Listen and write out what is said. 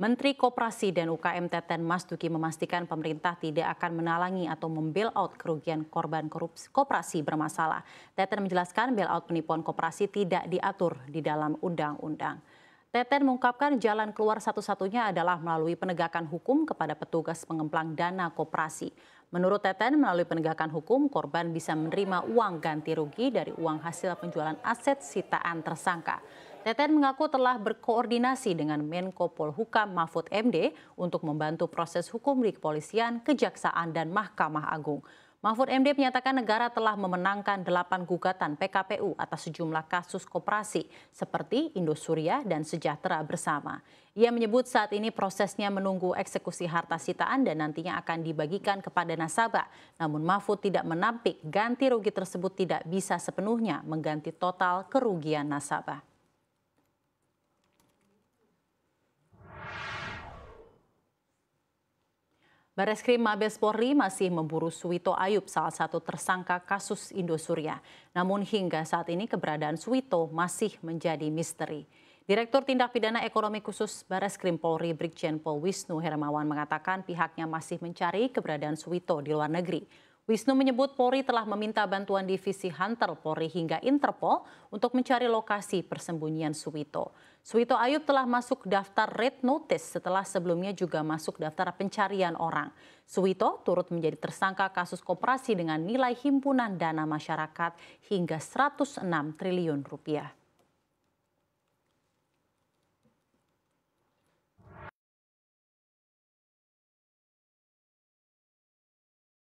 Menteri Koperasi dan UKM Teten Mas Duki memastikan pemerintah tidak akan menalangi atau membail out kerugian korban korupsi koperasi bermasalah. Teten menjelaskan bail out penipuan koperasi tidak diatur di dalam undang-undang. Teten mengungkapkan jalan keluar satu-satunya adalah melalui penegakan hukum kepada petugas pengemplang dana koperasi. Menurut Teten, melalui penegakan hukum, korban bisa menerima uang ganti rugi dari uang hasil penjualan aset sitaan tersangka. Teten mengaku telah berkoordinasi dengan Menko Polhukam Mahfud MD untuk membantu proses hukum di kepolisian, kejaksaan, dan Mahkamah Agung. Mahfud MD menyatakan negara telah memenangkan delapan gugatan PKPU atas sejumlah kasus koperasi seperti Indosuria dan Sejahtera Bersama. Ia menyebut saat ini prosesnya menunggu eksekusi harta sitaan dan nantinya akan dibagikan kepada nasabah. Namun Mahfud tidak menampik ganti rugi tersebut tidak bisa sepenuhnya mengganti total kerugian nasabah. Bareskrim Mabes Polri masih memburu Suwito Ayub, salah satu tersangka kasus Indosuria. Namun hingga saat ini keberadaan Suwito masih menjadi misteri. Direktur Tindak Pidana Ekonomi Khusus Bareskrim Polri Brigjen Pol Wisnu Hermawan mengatakan pihaknya masih mencari keberadaan Suwito di luar negeri. Wisnu menyebut Polri telah meminta bantuan divisi Hunter Polri hingga Interpol untuk mencari lokasi persembunyian Suwito. Suwito Ayub telah masuk daftar red notice setelah sebelumnya juga masuk daftar pencarian orang. Suwito turut menjadi tersangka kasus koperasi dengan nilai himpunan dana masyarakat hingga 106 triliun rupiah.